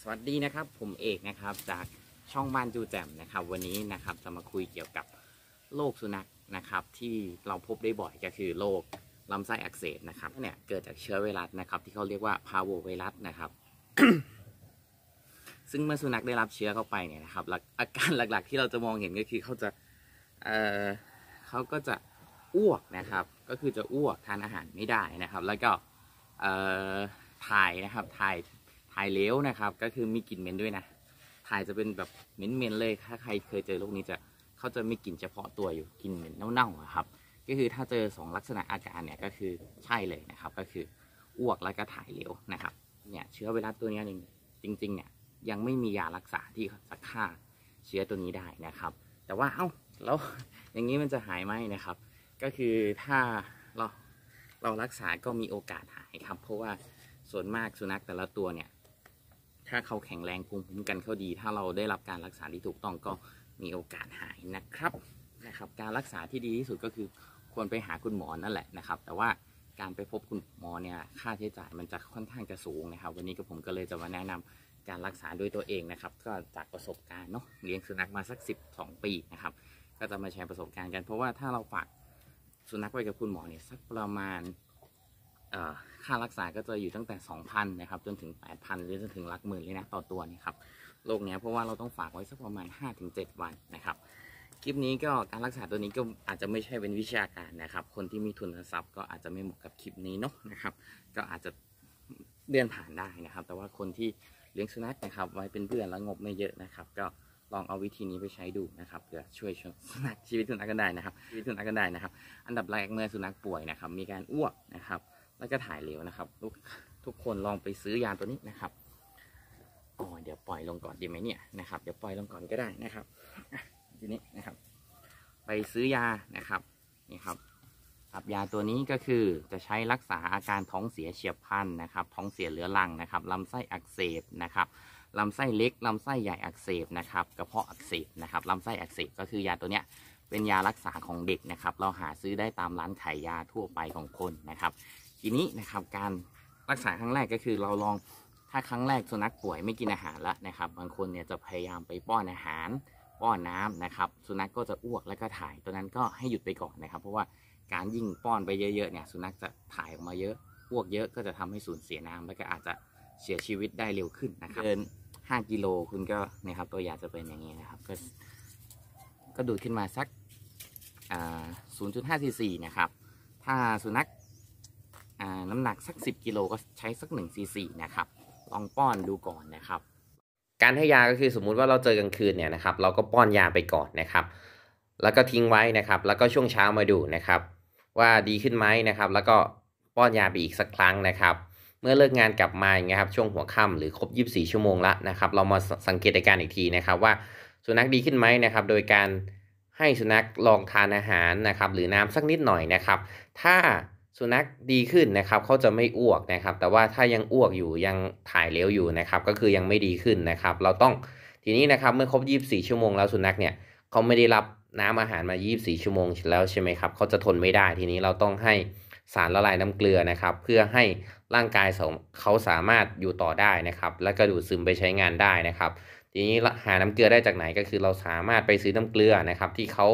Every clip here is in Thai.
สวัสดีนะครับผมเอกนะครับจากช่องบ้านจูแจมนะครับ วันนี้นะครับจะมาคุยเกี่ยวกับโรคสุนัขนะครับที่เราพบได้บ่อยก็คือโรคลำไส้อักเสบนะครับเนี่ยเกิดจากเชื้อไวรัสนะครับที่เขาเรียกว่าพาโวไวรัสนะครับซึ่งเมื่อสุนัขได้รับเชื้อเข้าไปเนี่ยนะครับอาการหลักๆที่เราจะมองเห็นก็คือเขาจะเออเขาก็จะอ้วกนะครับ ก็คือจะอ้วกทานอาหารไม่ได้นะครับ แล้วก็เออถ่ายนะครับถ่ายายเลวนะครับก็คือมีกลิ่นเหม็นด้วยนะถ่ายจะเป็นแบบเหม็นๆเลยถ้าใครเคยเจอลูกนี้จะเขาจะมีกลิ่นเฉพาะตัวอยู่กลิ่นเหม็นเน่าๆครับก็คือถ้าเจอ 2 ลักษณะอาการเนี่ยก็คือใช่เลยนะครับ ก็คืออ้วกแล้วก็ถ่ายเลวนะครับเนี่ยเชื้อไวรัสตัวนี้งจริงๆเนี่ยยังไม่มียารักษาที่จะฆ่าเชื้อตัวนี้ได้นะครับ แต่ว่าเอ้าแล้วอย่างนี้มันจะหายไหมนะครับ ก็คือถ้าเราเรารักษาก็มีโอกาสหายครับเพราะว่าส่วนมากสุนัขแต่ละตัวเนี่ยถ้าเขาแข็งแรงภูมิคุ้มกันเขาดี ถ้าเราได้รับการรักษาที่ถูกต้องก็มีโอกาสหายนะครับนะครับ การรักษาที่ดีที่สุดก็คือควรไปหาคุณหมอนั่นแหละนะครับแต่ว่าการไปพบคุณหมอเนี่ยค่าใช้จ่ายมันจะค่อนข้างจะสูงนะครับ วันนี้ก็ผมก็เลยจะมาแนะนำการรักษาด้วยตัวเองนะครับ ก็จากประสบการณ์เนาะเลี้ยงสุนัขมาสัก12ปีนะครับ ก็จะมาแชร์ประสบการณ์กัน เพราะว่าถ้าเราฝากสุนัขไว้กับคุณหมอเนี่ยสักประมาณค่ารักษาก็จะอยู่ตั้งแต่2,000นะครับ จนถึง 8,000หรือจนถึงหลักหมื่นเลยนะต่อตัวนี่ครับ โรคเนี้ยเพราะว่าเราต้องฝากไว้สักประมาณ5-7วันนะครับ คลิปนี้ก็การรักษาตัวนี้ก็อาจจะไม่ใช่เป็นวิชาการนะครับ คนที่มีทุนทรัพย์ก็อาจจะไม่เหมาะกับคลิปนี้เนาะนะครับ ก็อาจจะเดือนผ่านได้นะครับ แต่ว่าคนที่เลี้ยงสุนัขนะครับ ไว้เป็นเพื่อนแล้วงบไม่เยอะนะครับ ก็ลองเอาวิธีนี้ไปใช้ดูนะครับเพื่อช่วยชสุนัขชีวิตสุนัขกันได้นะครับ ชีวิตสุนัขกันได้นะครับ อันดับแรกเมื่อสุนัขป่วยนะครับ มีการอ้วกนะครับแล้วก็ถ่ายเร็วนะครับ ทุกทุกคนลองไปซื้อยานตัวนี้นะครับอ๋อเดี๋ยวปล่อยลงก่อนดีไหมเนี่ยนะครับเดี๋ยวปล่อยลงก่อนก็ได้นะครับทีนี้นะครับ ไปซื้อยานะครับนี่ครับครับยาตัวนี้ก็คือจะใช้รักษาอาการท้องเสียเฉียบพลันนะครับ ท้องเสียเหลือรังนะครับลำไส้อักเสบนะครับลำไส้เล็กลำไส้ใหญ่อักเสบนะครับกระเพาะอักเสบนะครับลำไส้อักเสบก็คือยาตัวเนี้ยเป็นยารักษาของเด็กนะครับ เราหาซื้อได้ตามร้านขายยาทั่วไปของคนนะครับทีนี้นะครับการรักษาครั้งแรกก็คือเราลองถ้าครั้งแรกสุนัขป่วยไม่กินอาหารแล้วนะครับบางคนเนี่ยจะพยายามไปป้อนอาหารป้อนน้ำนะครับ สุนัขกก็จะอ้วกแล้วก็ถ่ายตัวนั้นก็ให้หยุดไปก่อนนะครับเพราะว่าการยิ่งป้อนไปเยอะๆเนี่ยสุนัขจะถ่ายออกมาเยอะอ้วกเยอะก็จะทำให้สูญเสียน้ำ แล้วก็อาจจะเสียชีวิตได้เร็วขึ้นนะครับเกิน5กิโลคุณก็นะครับตัวอย่างจะเป็นอย่างนี้นะครับก็ก็ดูดขึ้นมาสัก0.5 4ีนะครับถ้าสุนัขน้ำหนักสัก 10 กิโลก็ใช้สัก1ซีซีนะครับ ลองป้อนดูก่อนนะครับ การให้ยาก็คือสมมุติว่าเราเจอกลางคืนเนี่ยนะครับ เราก็ป้อนยาไปก่อนนะครับ แล้วก็ทิ้งไว้นะครับ แล้วก็ช่วงเช้ามาดูนะครับ ว่าดีขึ้นไหมนะครับ แล้วก็ป้อนยาไปอีกสักครั้งนะครับ เมื่อเลิกงานกลับมาอย่างเงี้ยครับ ช่วงหัวค่ำหรือครบ 24 ชั่วโมงละนะครับ เรามาสังเกตอาการอีกทีนะครับ ว่าสุนัขดีขึ้นไหมนะครับ โดยการให้สุนัขลองทานอาหารนะครับ หรือน้ำสักนิดหน่อยนะครับ ถ้าสุนัขดีขึ้นนะครับเขาจะไม่อ้วกนะครับ แต่ว่าถ้ายังอ้วกอยู่ยังถ่ายเ้ยวอยู่นะครับ ก็คือยังไม่ดีขึ้นนะครับ เราต้องทีนี้นะครับเมื่อครบ24ชั่วโมงแล้วสุนัขเนี่ยเขาไม่ได้รับน้ำอาหารมา24ชั่วโมงแล้วใช่ไหมครับเขาจะทนไม่ได้ทีนี้เราต้องให้สารละลายน้ำเกลือนะครับ เพื่อให้ร่างกายเขาสามารถอยู่ต่อได้นะครับ และก็ดูดซึมไปใช้งานได้นะครับ ทีนี้หาน้ำเกลือได้จากไหนก็คือเราสามารถไปซื้อน้ำเกลือนะครับ ที่เขา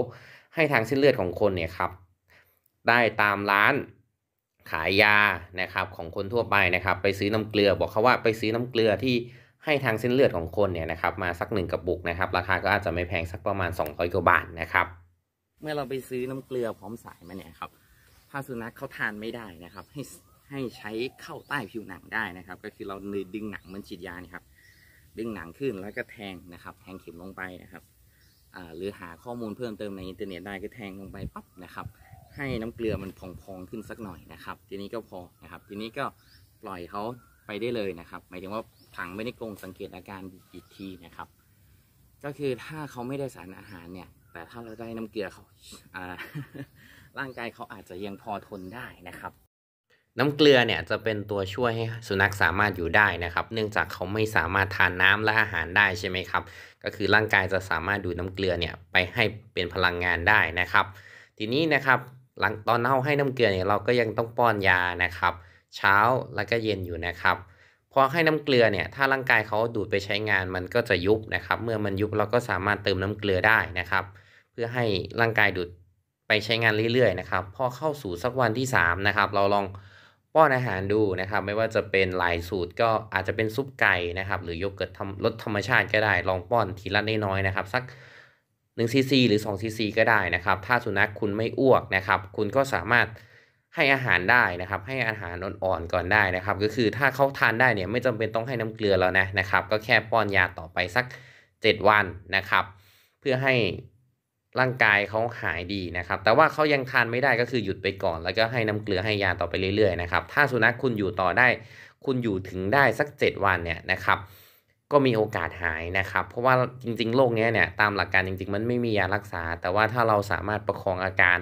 ให้ทางเส้นเลือดของคนเนี่ยครับได้ตามร้านขายยานะครับของคนทั่วไปนะครับ ไปซื้อน้ำเกลือบอกเขาว่า ไปซื้อน้ำเกลือที่ให้ทางเส้นเลือดของคนเนี่ยนะครับ มาสักหนึ่งกระปุกนะครับ ราคาก็อาจจะไม่แพงสักประมาณ 200กว่าบาทนะครับ เมื่อเราไปซื้อน้ำเกลือพร้อมสายมาเนี่ยครับถ้าสุนัขเขาทานไม่ได้นะครับให้ให้ใช้เข้าใต้ผิวหนังได้นะครับ ก็คือเราดึงหนังมันฉีดยานะครับดึงหนังขึ้นแล้วก็แทงนะครับ แทงเข็มลงไปนะครับหรือหาข้อมูลเพิ่มเติมในอินเทอร์เน็ตได้ก็แทงลงไปปั๊บนะครับให้น้ำเกลือมันพองๆขึ้นสักหน่อยนะครับ ทีนี้ก็พอนะครับ ทีนี้ก็ปล่อยเขาไปได้เลยนะครับหมายถึงว่าถังไม่ได้กงสังเกตอาการอีกทีนะครับ ก็คือถ้าเขาไม่ได้สารอาหารเนี่ย แต่ถ้าเราได้น้ำเกลือเขาร่างกายเขาอาจจะยังพอทนได้นะครับ น้ำเกลือเนี่ยจะเป็นตัวช่วยให้สุนัขสามารถอยู่ได้นะครับ เนื่องจากเขาไม่สามารถทานน้ำและอาหารได้ใช่ไหมครับ ก็คือร่างกายจะสามารถดูดน้ำเกลือเนี่ยไปให้เป็นพลังงานได้นะครับ ทีนี้นะครับหลังตอนเน่าให้น้ำเกลือเนี่ยเราก็ยังต้องป้อนยานะครับ เช้าแล้วก็เย็นอยู่นะครับพอให้น้ำเกลือเนี่ยถ้าร่างกายเขาดูดไปใช้งานมันก็จะยุบนะครับ เมื่อมันยุบเราก็สามารถเติมน้ำเกลือได้นะครับ เพื่อให้ร่างกายดูดไปใช้งานเรื่อยๆนะครับพอเข้าสู่สักวันที่3นะครับเราลองป้อนอาหารดูนะครับ ไม่ว่าจะเป็นหลายสูตรก็อาจจะเป็นซุปไก่นะครับหรือโยเกิร์ตรสธรรมชาติก็ได้ ลองป้อนทีละน้อยๆนะครับสัก1ซีหรือ2ซีก็ได้นะครับถ้าสุนัขคุณไม่อ้วกนะครับ คุณก็สามารถให้อาหารได้นะครับ ให้อาหารอ่อนๆก่อนได้นะครับ ก็คือถ้าเขาทานได้เนี่ยไม่จำเป็นต้องให้น้ำเกลือแล้วนะนะครับ ก็แค่ป้อนยาต่อไปสัก 7 วันนะครับ เพื่อให้ร่างกายเขาหายดีนะครับ แต่ว่าเขายังทานไม่ได้ก็คือหยุดไปก่อน แล้วก็ให้น้ำเกลือให้ยาต่อไปเรื่อยๆนะครับถ้าสุนัขคุณอยู่ต่อได้ คุณอยู่ถึงได้สัก 7 วันเนี่ยนะครับก็มีโอกาสหายนะครับเพราะว่าจริง ๆ โรคนี้เนี่ยตามหลักการจริง ๆ มันไม่มียารักษา แต่ว่าถ้าเราสามารถประคองอาการ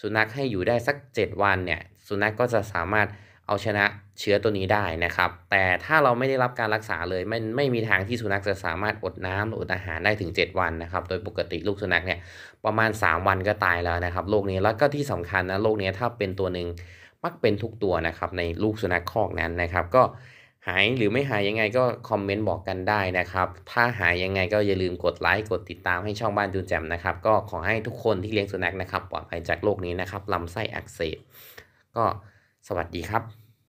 สุนัขให้อยู่ได้สัก 7 วันเนี่ยสุนัขกก็จะสามารถเอาชนะเชื้อตัวนี้ได้นะครับ แต่ถ้าเราไม่ได้รับการรักษาเลยไม่ไม่มีทางที่สุนัขจะสามารถอดน้ำอดอาหารได้ถึง 7 วันนะครับโดยปกติลูกสุนัขเนี่ยประมาณ 3 วันก็ตายแล้วนะครับโรคนี้แล้วก็ที่สำคัญนะโรคนี้ถ้าเป็นตัวหนึ่งมักเป็นทุกตัวนะครับในลูกสุนัขคอกนั้นนะครับ ก็หายหรือไม่หายยังไงก็คอมเมนต์บอกกันได้นะครับ ถ้าหายยังไงก็อย่าลืมกดไลค์ กดติดตามให้ช่องบ้านจูแจมนะครับ ก็ขอให้ทุกคนที่เลี้ยงสุนัขนะครับ ปลอดภัยจากโรคนี้นะครับลำไส้อักเสบก็สวัสดีครับ